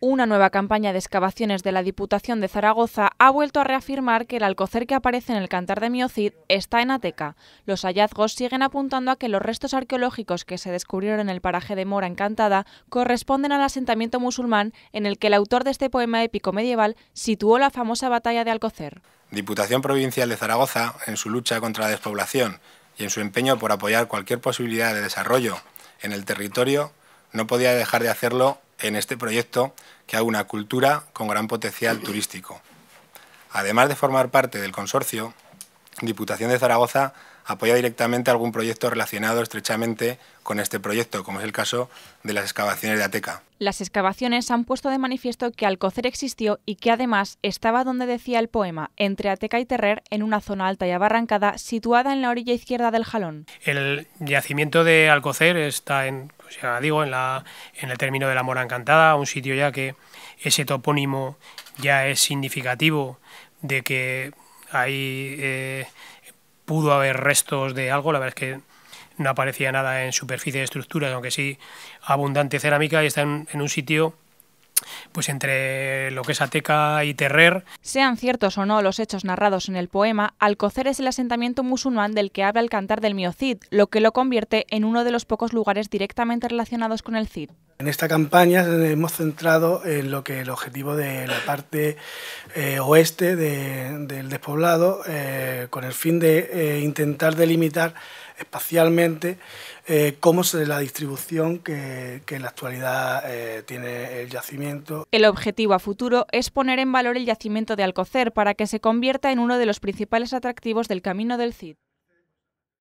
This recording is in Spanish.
Una nueva campaña de excavaciones de la Diputación de Zaragoza ha vuelto a reafirmar que el alcocer que aparece en el Cantar de Miocid está en Ateca. Los hallazgos siguen apuntando a que los restos arqueológicos que se descubrieron en el paraje de Mora Encantada corresponden al asentamiento musulmán en el que el autor de este poema épico medieval situó la famosa batalla de Alcocer. Diputación Provincial de Zaragoza, en su lucha contra la despoblación y en su empeño por apoyar cualquier posibilidad de desarrollo en el territorio, no podía dejar de hacerlo en este proyecto que haga una cultura con gran potencial turístico. Además de formar parte del consorcio, Diputación de Zaragoza apoya directamente algún proyecto relacionado estrechamente con este proyecto, como es el caso de las excavaciones de Ateca. Las excavaciones han puesto de manifiesto que Alcocer existió y que además estaba donde decía el poema, entre Ateca y Terrer, en una zona alta y abarrancada situada en la orilla izquierda del Jalón. El yacimiento de Alcocer está en, pues digo, en, la, en el término de la Mora Encantada, un sitio ya que ese topónimo ya es significativo de que hay eh, pudo haber restos de algo, la verdad es que no aparecía nada en superficie de estructuras, aunque sí abundante cerámica y está en, un sitio pues entre lo que es Ateca y Terrer. Sean ciertos o no los hechos narrados en el poema, Alcocer es el asentamiento musulmán del que habla el cantar del Miocid, lo que lo convierte en uno de los pocos lugares directamente relacionados con el Cid. En esta campaña hemos centrado en lo que el objetivo de la parte eh, oeste del despoblado, eh, con el fin de eh, intentar delimitar espacialmente cómo es la distribución que, en la actualidad tiene el yacimiento. El objetivo a futuro es poner en valor el yacimiento de Alcocer para que se convierta en uno de los principales atractivos del Camino del Cid.